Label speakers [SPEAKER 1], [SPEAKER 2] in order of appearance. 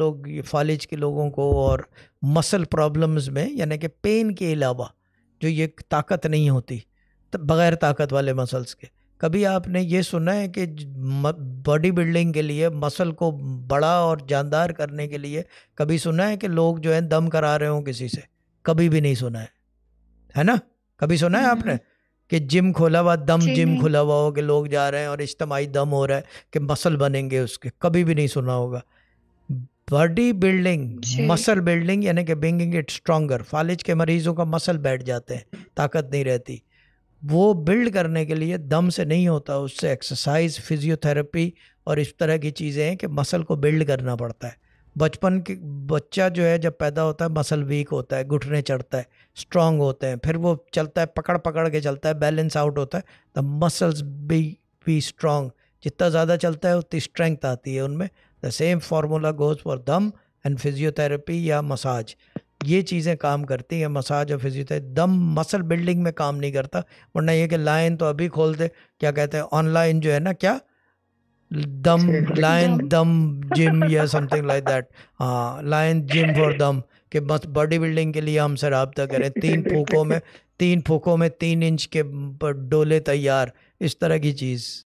[SPEAKER 1] लोग ये के लोगों को और मसल प्रॉब्लम्स में यानी कि पेन के अलावा जो ये ताकत नहीं होती तो बग़ैर ताकत वाले मसल्स के कभी आपने ये सुना है कि बॉडी बिल्डिंग के लिए मसल को बड़ा और जानदार करने के लिए कभी सुना है कि लोग जो है दम करा रहे हों किसी से कभी भी नहीं सुना है है ना कभी सुना है आपने हम्म। कि जिम खोला हुआ दम जिम खुला हुआ हो कि लोग जा रहे हैं और इज्तमाही दम हो रहा है कि मसल बनेंगे उसके कभी भी नहीं सुना होगा बॉडी बिल्डिंग मसल बिल्डिंग यानी कि बिंगिंग इट स्ट्रोंगर फालिज के मरीजों का मसल बैठ जाते हैं ताकत नहीं रहती वो बिल्ड करने के लिए दम से नहीं होता उससे एक्सरसाइज फिजियोथेरेपी और इस तरह की चीज़ें हैं कि मसल को बिल्ड करना पड़ता है बचपन के बच्चा जो है जब पैदा होता है मसल वीक होता है घुटने चढ़ता है स्ट्रांग होते हैं फिर वो चलता है पकड़ पकड़ के चलता है बैलेंस आउट होता है the muscles be be strong जितना ज़्यादा चलता है उतनी स्ट्रेंथ आती है उनमें the same formula goes for them and physiotherapy या मसाज ये चीज़ें काम करती हैं मसाज और फिजियोथेरेपी दम मसल बिल्डिंग में काम नहीं करता वरना ये कि लाइन तो अभी खोलते क्या कहते हैं ऑनलाइन जो है ना क्या दम लाइन दम जिम या समथिंग लाइक दैट हाँ लाइन जिम फॉर दम कि बस बॉडी बिल्डिंग के लिए हमसे रबता करें तीन फूकों में तीन फूकों में तीन इंच के डोले तैयार इस तरह की चीज़